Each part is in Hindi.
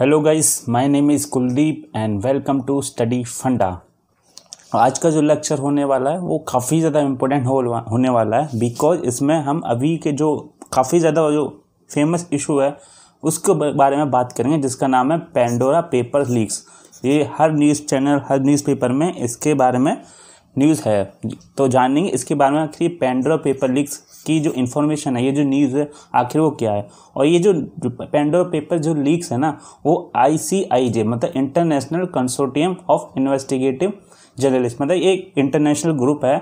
hello guys my name is Kuldeep and welcome to study funda आज का जो लेक्चर होने वाला है वो काफ़ी ज़्यादा इम्पोर्टेंट हो, होने वाला है बिकॉज इसमें हम अभी के जो काफ़ी ज़्यादा जो फेमस इशू है उसके बारे में बात करेंगे जिसका नाम है पेंडोरा पेपर लीक्स ये हर न्यूज़ चैनल हर न्यूज़पेपर में इसके बारे में न्यूज़ है तो जानेंगे इसके बारे में आखिर पेंड्रो पेपर लीक्स की जो इन्फॉर्मेशन है ये जो न्यूज़ है आखिर वो क्या है और ये जो पेंड्रो पेपर जो लीक्स है ना वो आई मतलब international consortium of investigative journalist मतलब ये इंटरनेशनल ग्रुप है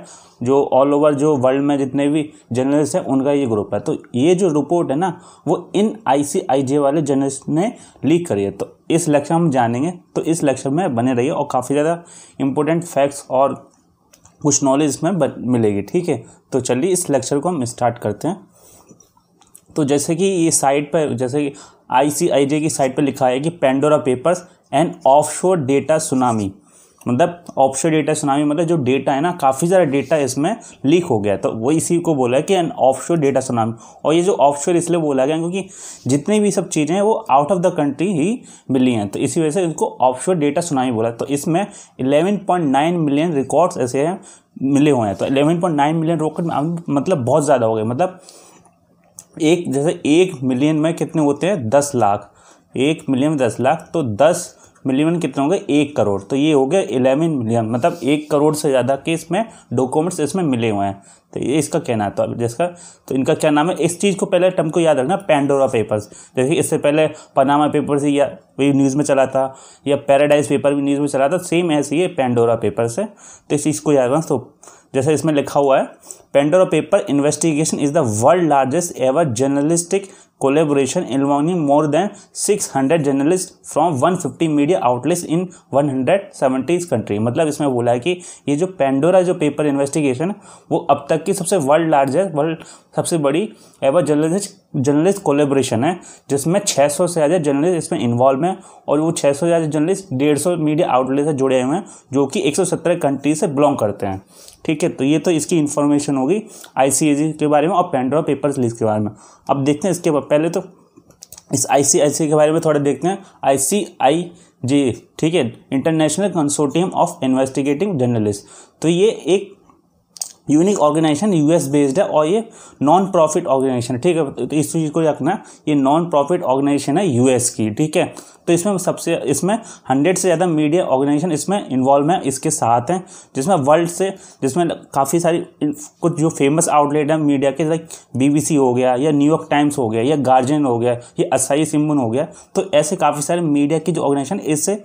जो ऑल ओवर जो वर्ल्ड में जितने भी जर्नलिस्ट हैं उनका ये ग्रुप है तो ये जो रिपोर्ट है ना वो इन आईसीआईजे वाले जर्नलिस्ट ने लीक करी है तो इस लेक्चर हम जानेंगे तो इस लेक्चर में बने रहिए और काफ़ी ज़्यादा इंपॉर्टेंट फैक्ट्स और कुछ नॉलेज इसमें मिलेगी ठीक है तो चलिए इस लेक्चर को हम स्टार्ट करते हैं तो जैसे कि ये साइट पर जैसे कि आई की साइट पर लिखा है कि Pandora papers end of data tsunami मतलब ऑफशोर डेटा सुनामी मतलब जो डेटा है ना काफ़ी सारा डेटा इसमें लीक हो गया तो वो इसी को बोला है कि एन ऑफशोर डेटा सुनामी और ये जो ऑफशोर इसलिए बोला गया क्योंकि जितनी भी सब चीज़ें हैं वो आउट ऑफ द कंट्री ही मिली हैं तो इसी वजह से इनको ऑफशोर डेटा सुनामी बोला तो इसमें इलेवन मिलियन रिकॉर्ड्स ऐसे हैं मिले हुए हैं तो इलेवन मिलियन रॉकेट मतलब बहुत ज़्यादा हो गए मतलब एक जैसे एक मिलियन में कितने होते हैं दस लाख एक मिलियन में दस लाख तो दस मिलियन कितने होंगे एक करोड़ तो ये हो गया इलेवन मिलियन मतलब एक करोड़ से ज़्यादा के इसमें डॉक्यूमेंट्स इसमें मिले हुए हैं तो ये इसका कहना है तो जिसका तो इनका क्या नाम है इस चीज़ को पहले टम को याद रखना पेंडोरा पेपर्स जैसे इससे पहले पनामा पेपर्स या वही न्यूज़ में चला था या पैराडाइज पेपर भी न्यूज़ में चला था सेम ऐसे ये पेंडोरा पेपर्स है तो इस चीज़ को याद रखना तो जैसे इसमें लिखा हुआ है Pandora paper investigation is the world largest ever journalistic collaboration involving more than 600 journalist from 150 media outlets in 170 country मतलब इसमें बोला है कि ये जो पेंडोरा जो पेपर इन्वेस्टिगेशन वो अब तक की सबसे वर्ल्ड लार्जेस्ट वर्ल्ड सबसे बड़ी एवर जर्नलिस्ट जर्नलिस्ट कोलेबोरेशन है जिसमें 600 से ज़्यादा जर्नलिस्ट इसमें इन्वॉल्व हैं और वो 600 से ज़्यादा जर्नलिस्ट सौ मीडिया आउटलेट से जुड़े हुए हैं जो कि 170 कंट्री से बिलोंग करते हैं ठीक है तो ये तो इसकी इन्फॉर्मेशन होगी आई के बारे में और पेंड्रा पेपर्स लीज के बारे में अब देखते हैं इसके पहले तो इस आई के बारे में थोड़ा देखते हैं आई जी ठीक है international consortium of investigating journalist तो ये एक यूनिक ऑर्गेनाइजेशन यूएस बेस्ड है और ये नॉन प्रॉफिट ऑर्गेनाइजेशन है ठीक है तो इस चीज़ को रखना ये नॉन प्रॉफिट ऑर्गेनाइजेशन है यूएस की ठीक है तो इसमें सबसे इसमें हंड्रेड से ज़्यादा मीडिया ऑर्गेनाइजेशन इसमें इन्वॉल्व है इसके साथ हैं जिसमें वर्ल्ड से जिसमें काफ़ी सारी कुछ जो फेमस आउटलेट हैं मीडिया के लाइक बीबीसी हो गया या न्यूयॉर्क टाइम्स हो गया या गार्जियन हो गया या असाई सिम्बन हो गया तो ऐसे काफ़ी सारे मीडिया की जो ऑर्गेनाइजेशन इससे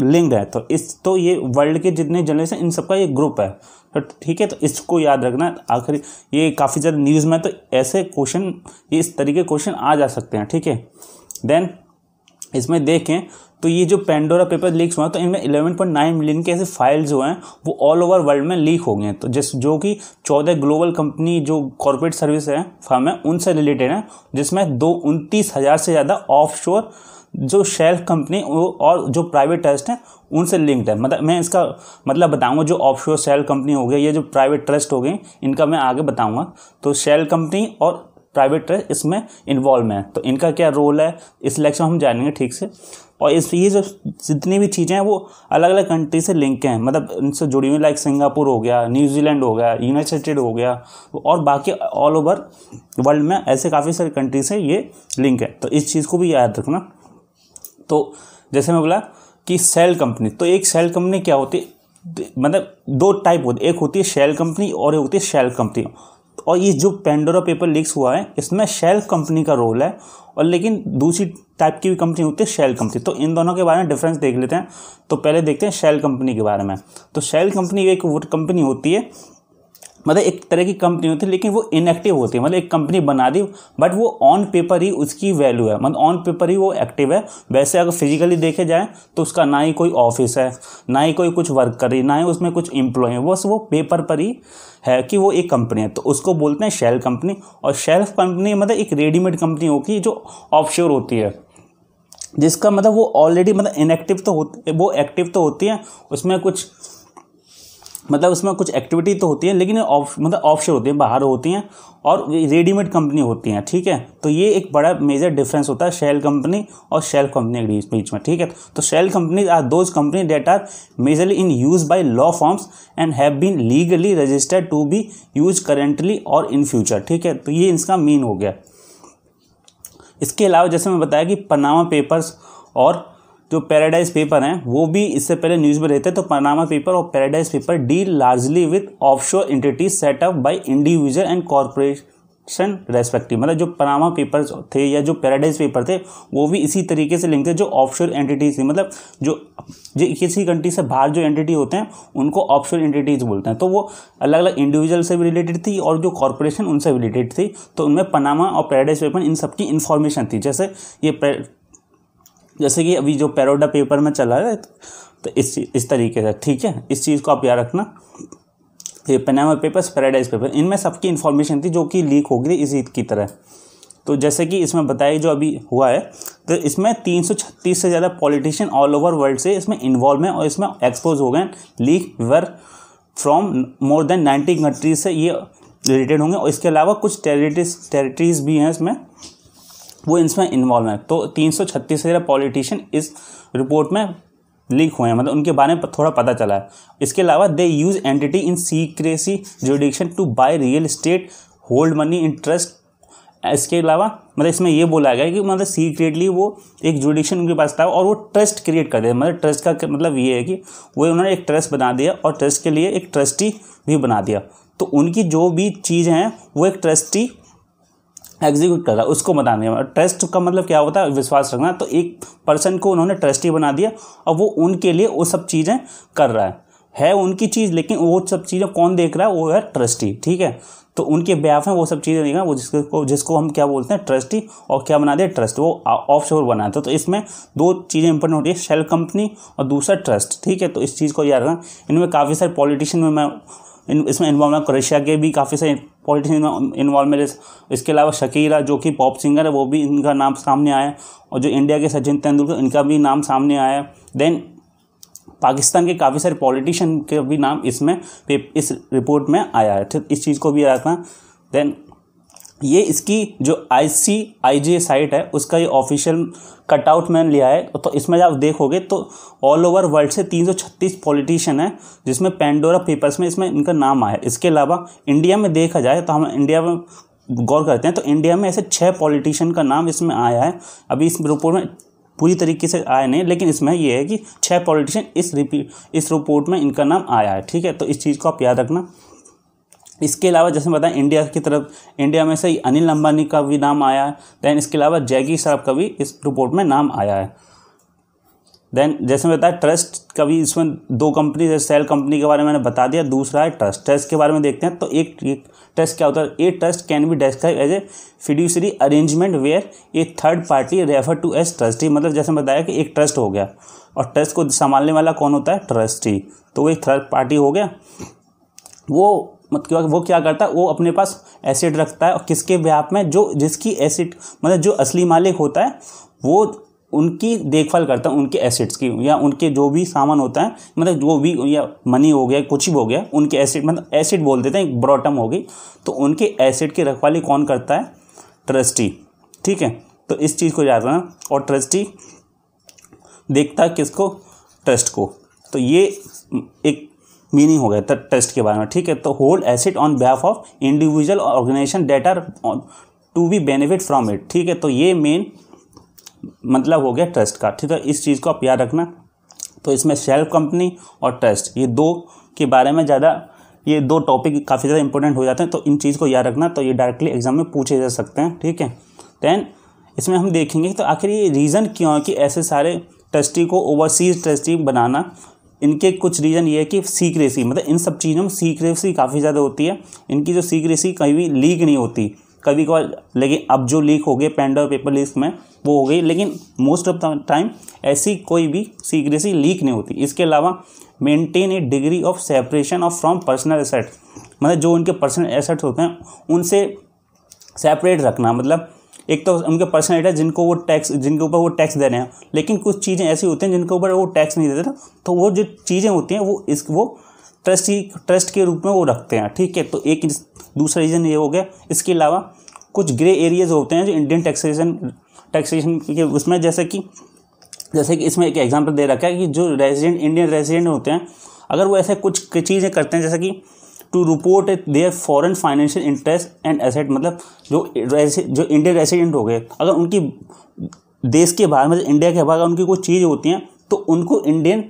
लिंक है तो इस तो ये वर्ल्ड के जितने जर्नलिस्ट हैं इन सबका ये ग्रुप है तो ठीक है तो इसको याद रखना आखिर ये काफ़ी ज़्यादा न्यूज़ में तो ऐसे क्वेश्चन ये इस तरीके क्वेश्चन आ जा सकते हैं ठीक है देन इसमें देखें तो ये जो पेंडोरा पेपर लीक्स हुए हैं तो इनमें 11.9 मिलियन के ऐसे फाइल्स जो हैं वो ऑल ओवर वर्ल्ड में लीक हो गए हैं तो जिस जो कि 14 ग्लोबल कंपनी जो कॉरपोरेट सर्विस है फर्म है उनसे रिलेटेड हैं जिसमें दो उनतीस हज़ार से ज़्यादा ऑफ शोर जो शेल्फ कंपनी और जो प्राइवेट ट्रस्ट हैं उनसे लिंक्ड है मतलब मैं इसका मतलब बताऊंगा जो ऑफशोर शेल कंपनी हो गई ये जो प्राइवेट ट्रस्ट हो गई इनका मैं आगे बताऊंगा तो शेल कंपनी और प्राइवेट ट्रस्ट इसमें इन्वॉल्व है तो इनका क्या रोल है इस इलेक्शन हम जानेंगे ठीक से और इस ये जो जितनी भी चीज़ें हैं वो अलग अलग कंट्री से लिंक हैं मतलब इनसे जुड़ी हुई लाइक सिंगापुर हो गया न्यूजीलैंड हो गया यूनाइटेड स्टेट हो गया और बाकी ऑल ओवर वर्ल्ड में ऐसे काफ़ी सारी कंट्री से ये लिंक है तो इस चीज़ को भी याद रखना तो जैसे मैं बोला कि सेल कंपनी तो एक सेल कंपनी क्या होती है मतलब दो टाइप होती एक होती है शेल कंपनी और एक होती है शेल कंपनी और ये जो पेंडोरा पेपर लीक्स हुआ है इसमें शेल कंपनी का रोल है और लेकिन दूसरी टाइप की भी कंपनी होती है शेल कंपनी तो इन दोनों के बारे में डिफरेंस देख लेते हैं तो पहले देखते हैं शेल कंपनी के बारे में तो शेल कंपनी एक वो कंपनी होती है मतलब एक तरह की कंपनी होती है लेकिन वो इनएक्टिव होती है मतलब एक कंपनी बना दी बट वो ऑन पेपर ही उसकी वैल्यू है मतलब ऑन पेपर ही वो एक्टिव है वैसे अगर फिजिकली देखे जाए तो उसका ना ही कोई ऑफिस है ना ही कोई कुछ वर्क कर रही ना ही उसमें कुछ एम्प्लॉय है बस वो पेपर पर ही है कि वो एक कंपनी है तो उसको बोलते हैं शेल कंपनी और शेल कंपनी मतलब एक रेडीमेड कंपनी होगी जो ऑफशोर होती है जिसका मतलब वो ऑलरेडी मतलब इनएक्टिव तो होती वो एक्टिव तो होती है उसमें कुछ मतलब उसमें कुछ एक्टिविटी तो होती है लेकिन ऑफ मतलब ऑफशोर होती हैं बाहर होती हैं और रेडीमेड कंपनी होती हैं ठीक है तो ये एक बड़ा मेजर डिफरेंस होता है शेल कंपनी और शेल कंपनी के बीच में ठीक है तो shell company are those company that are majorly in use by law firms and have been legally registered to be use currently और इन फ्यूचर ठीक है तो ये इसका मीन हो गया इसके अलावा जैसे मैं बताया कि पनामा पेपर्स और जो पैराडाइज पेपर हैं वो भी इससे पहले न्यूज़ में रहते तो पनामा पेपर और Paradise paper deal largely with offshore entities setup by individual and corporation respective मतलब जो पनामा पेपर थे या जो पैराडाइज पेपर थे वो भी इसी तरीके से लिंक थे जो ऑफशोर एंटिटीज थी मतलब जो जो किसी कंट्री से बाहर जो एंटिटी होते हैं उनको ऑफशोर एंटिटीज बोलते हैं तो वो अलग अलग इंडिविजुअल से भी रिलेटेड थी और जो कॉरपोरेशन उनसे रिलेटेड थी तो उनमें पनामा और पैराडाइज पेपर इन सबकी इन्फॉर्मेशन थी जैसे ये जैसे कि अभी जो पैरोडा पेपर में चला है तो इस इस तरीके से ठीक है इस चीज़ को आप याद रखना ये पेनामा पेपर पैराडाइज पेपर इनमें सबकी इन्फॉर्मेशन थी जो कि लीक होगी इस ईद की तरह तो जैसे कि इसमें बताया जो अभी हुआ है तो इसमें 336 से ज़्यादा पॉलिटिशियन ऑल ओवर वर्ल्ड से इसमें इन्वॉल्व हैं और इसमें एक्सपोज हो गए leak were from more than 90 countries से ये रिलेटेड होंगे और इसके अलावा कुछ टेरिटरीज टेरिटरीज भी हैं इसमें वो इसमें इन्वॉल्व हैं तो तीन सौ छत्तीस हज़ार पॉलिटिशियन इस रिपोर्ट में लीक हुए हैं मतलब उनके बारे में थोड़ा पता चला है इसके अलावा they use entity in secrecy jurisdiction to buy real estate hold money interest इसके अलावा मतलब इसमें यह बोला गया कि मतलब सीक्रेटली वो एक जुडिक्शन उनके पास था और वो ट्रस्ट क्रिएट कर दे मतलब ट्रस्ट का मतलब ये है कि वो उन्होंने एक ट्रस्ट बना दिया और ट्रस्ट के लिए एक ट्रस्टी भी बना दिया तो उनकी जो भी चीज़ें हैं वो एक ट्रस्टी एग्जीक्यूट कर रहा है उसको बताने में ट्रस्ट का मतलब क्या होता है विश्वास रखना तो एक पर्सन को उन्होंने ट्रस्टी बना दिया और वो उनके लिए वो सब चीज़ें कर रहा है है उनकी चीज़ लेकिन वो सब चीज़ें कौन देख रहा है वो है ट्रस्टी ठीक है तो उनके ब्याह में वो सब चीज़ें देख रहा है वो जिसको जिसको हम क्या बोलते हैं ट्रस्टी और क्या बना दिया ट्रस्ट वो ऑफ शोर बनाते था तो इसमें दो चीज़ें इंपॉर्टेंट होती है शेल कंपनी और दूसरा ट्रस्ट ठीक है तो इस चीज़ को याद रखना इनमें काफ़ी सारे पॉलिटिशियन में मैं इन इसमें इन्वॉल्व है के भी काफ़ी सारे पॉलिटिशन इन्वॉल्व है इसके अलावा शकीरा जो कि पॉप सिंगर है वो भी इनका नाम सामने आया और जो इंडिया के सचिन तेंदुलकर इनका भी नाम सामने आया देन पाकिस्तान के काफ़ी सारे पॉलिटिशियन के भी नाम इसमें इस रिपोर्ट में आया है ठीक तो इस चीज़ को भी रखना देन ये इसकी जो आई सी आई जी साइट है उसका ये ऑफिशियल कटआउट मैंने लिया है तो इसमें आप देखोगे तो ऑल ओवर वर्ल्ड से 336 पॉलिटिशियन है जिसमें पेंडोरा पेपर्स में इसमें इनका नाम आया इसके अलावा इंडिया में देखा जाए तो हम इंडिया में गौर करते हैं तो इंडिया में ऐसे छः पॉलिटिशियन का नाम इसमें आया है अभी इस रिपोर्ट में पूरी तरीके से आए नहीं लेकिन इसमें यह है कि छः पॉलिटिशियन इस रिपीट इस रिपोर्ट में इनका नाम आया है ठीक है तो इस चीज़ को आप याद रखना इसके अलावा जैसे बताएं इंडिया की तरफ इंडिया में से अनिल अंबानी का भी नाम आया है देन इसके अलावा जैगी साहब का भी इस रिपोर्ट में नाम आया है देन जैसे बताया ट्रस्ट का भी इसमें दो कंपनी जैसे सेल कंपनी के बारे में मैंने बता दिया दूसरा है ट्रस्ट ट्रस्ट के बारे में देखते हैं तो एक, ट्रस्ट क्या होता है a trust can be describe as a fiduciary arrangement where a third party refer to as trustee मतलब जैसे बताया कि एक ट्रस्ट हो गया और ट्रस्ट को संभालने वाला कौन होता है ट्रस्टी तो वो एक थर्ड पार्टी हो गया वो मतलब वो क्या करता है वो अपने पास एसिड रखता है और किसके व्याप में जो जिसकी एसिड मतलब जो असली मालिक होता है वो उनकी देखभाल करता है उनके एसेट्स की या उनके जो भी सामान होता है मतलब जो भी या मनी हो गया कुछ भी हो गया उनके एसेट मतलब एसेट बोल देते हैं ब्रॉटम हो गई तो उनके एसेट की रखवाली कौन करता है ट्रस्टी ठीक है तो इस चीज़ को याद रखना और ट्रस्टी देखता है किसको ट्रस्ट को तो ये एक मीनिंग हो गया ट्रस्ट के बारे में ठीक है तो hold asset on behalf of individual organisation data to be benefit from it ठीक है तो ये मेन मतलब हो गया ट्रस्ट का ठीक है इस चीज़ को आप याद रखना तो इसमें सेल्फ कंपनी और ट्रस्ट ये दो के बारे में ज़्यादा ये दो टॉपिक काफ़ी ज़्यादा इंपॉर्टेंट हो जाते हैं तो इन चीज़ को याद रखना तो ये डायरेक्टली एग्जाम में पूछे जा सकते हैं ठीक है दैन इसमें हम देखेंगे तो आखिर ये रीज़न क्यों है कि ऐसे सारे ट्रस्टी को ओवरसीज ट्रस्टी बनाना इनके कुछ रीज़न ये है कि सीक्रेसी मतलब इन सब चीज़ों में सीक्रेसी काफ़ी ज़्यादा होती है इनकी जो सीक्रेसी कहीं भी लीक नहीं होती कभी कभार लेकिन अब जो लीक हो गए पेंडा और पेपर लीक में वो हो गई लेकिन मोस्ट ऑफ द टाइम ऐसी कोई भी सीक्रेसी लीक नहीं होती इसके अलावा maintain a degree of separation of from personal asset मतलब जो उनके पर्सनल एसेट्स होते हैं उनसे सेपरेट रखना मतलब एक तो उनके पर्सनल है जिनको वो टैक्स जिनके ऊपर वो टैक्स दे रहे हैं लेकिन कुछ चीज़ें ऐसी होती हैं जिनके ऊपर वो टैक्स नहीं देते तो वो जो चीज़ें होती हैं वो इस वो ट्रस्ट ही ट्रस्ट के रूप में वो रखते हैं ठीक है तो एक दूसरा रीज़न ये हो गया इसके अलावा कुछ ग्रे एरियाज होते हैं जो इंडियन टैक्सेशन टैक्सेशन के उसमें जैसे कि जैसे कि इसमें एक एग्जांपल दे रखा है कि जो रेजिडेंट इंडियन रेजिडेंट होते हैं अगर वो ऐसे कुछ चीज़ें करते हैं जैसे कि to report their foreign financial interest and asset मतलब जो जो इंडियन रेसिडेंट हो गए अगर उनकी देश के बाहर मतलब इंडिया के बाहर उनकी कोई चीज़ होती है तो उनको इंडियन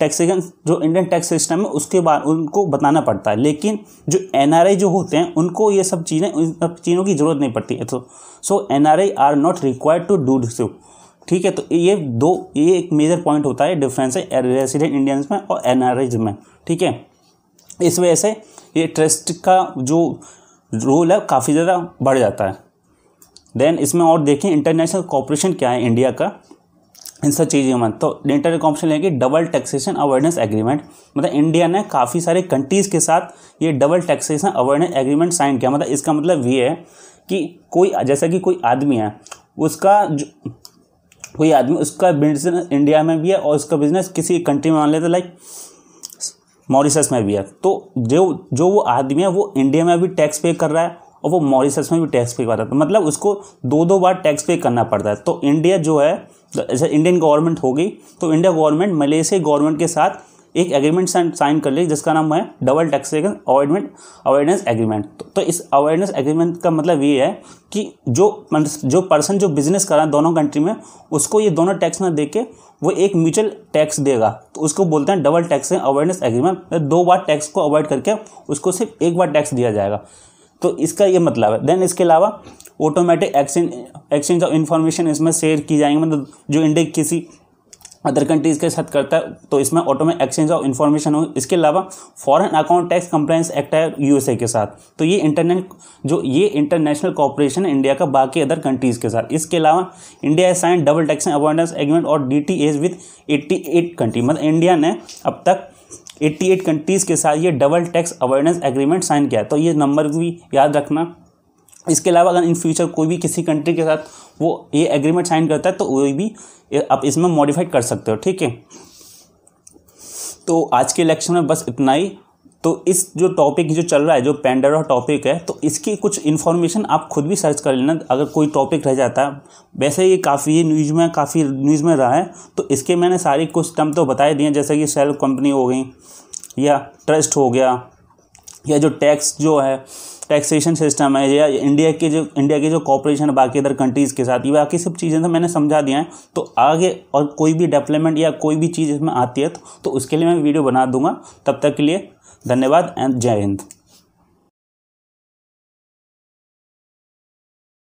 टैक्सेशन जो इंडियन टैक्स सिस्टम है उसके बाद उनको बताना पड़ता है लेकिन जो एन जो होते हैं उनको ये सब चीज़ें उन सब चीज़ों की ज़रूरत नहीं पड़ती है तो so N are not required to do this ठीक है तो ये दो ये एक मेजर पॉइंट होता है डिफरेंस है रेसिडेंट इंडियंस में और एन में ठीक है इस वजह से ये ट्रस्ट का जो रोल है काफ़ी ज़्यादा बढ़ जाता है देन इसमें और देखें इंटरनेशनल कॉपरेशन क्या है इंडिया का इन सब चीज़ों में तो इंटरनल ऑप्शन लेंगे डबल टैक्सेशन अवेयरनेस एग्रीमेंट मतलब इंडिया ने काफ़ी सारे कंट्रीज़ के साथ ये double taxation awareness agreement sign किया मतलब इसका मतलब ये है कि कोई जैसा कि कोई आदमी है उसका जो कोई आदमी उसका बिजनेस इंडिया में भी है और उसका बिजनेस किसी कंट्री में मान लेते लाइक मॉरिसस में भी है तो जो जो वो आदमी है वो इंडिया में भी टैक्स पे कर रहा है और वो मॉरिसस में भी टैक्स पे कर रहा है मतलब उसको दो दो बार टैक्स पे करना पड़ता है तो इंडिया जो है जैसे इंडियन गवर्नमेंट होगी तो इंडिया गवर्नमेंट मलेशिया गवर्नमेंट के साथ एक एग्रीमेंट साइन कर ली जिसका नाम है double taxation avoidment awareness agreement तो, इस अवेयरनेस एग्रीमेंट का मतलब ये है कि जो जो पर्सन जो बिजनेस कर रहा है दोनों कंट्री में उसको ये दोनों टैक्स ना दे के वो एक म्यूचुअल टैक्स देगा तो उसको बोलते हैं डबल टैक्स अवेयरनेस एग्रीमेंट दो बार टैक्स को अवॉइड करके उसको सिर्फ एक बार टैक्स दिया जाएगा तो इसका ये मतलब है देन इसके अलावा automatic exchange exchange of information इसमें शेयर की जाएंगे मतलब जो इंडिया किसी अदर कंट्रीज़ के साथ करता है तो इसमें ऑटो में एक्सचेंज ऑफ इन्फॉर्मेशन हो इसके अलावा foreign account tax compliance act है यूएसए के साथ तो ये इंटरनेट जो ये इंटरनेशनल कॉपरेशन है इंडिया का बाकी अदर कंट्रीज़ के साथ इसके अलावा India sign double tax avoidance agreement और D T As with eighty eight country मतलब इंडिया ने अब तक 88 कंट्रीज़ के साथ ये double tax avoidance agreement sign किया है तो ये नंबर भी याद रखना इसके अलावा अगर इन फ्यूचर कोई भी किसी कंट्री के साथ वो ये एग्रीमेंट साइन करता है तो वो भी आप इसमें मॉडिफाइड कर सकते हो ठीक है तो आज के इलेक्शन में बस इतना ही तो इस जो टॉपिक जो चल रहा है जो पेंडरा टॉपिक है तो इसकी कुछ इन्फॉर्मेशन आप खुद भी सर्च कर लेना अगर कोई टॉपिक रह जाता है वैसे ये काफ़ी ये न्यूज़ में काफ़ी न्यूज़ में रहा है तो इसके मैंने सारी कुछ टर्म तो बताए दिए जैसे कि सेल कंपनी हो गई या ट्रस्ट हो गया या जो टैक्स जो है टैक्सेशन सिस्टम है या इंडिया के जो इंडिया के जो कॉपरेशन बाकी अदर कंट्रीज़ के साथ ये बाकी सब चीज़ें तो मैंने समझा दिया है तो आगे और कोई भी डेवलपमेंट या कोई भी चीज़ इसमें आती है तो, तो उसके लिए मैं वीडियो बना दूंगा तब तक के लिए धन्यवाद एंड जय हिंद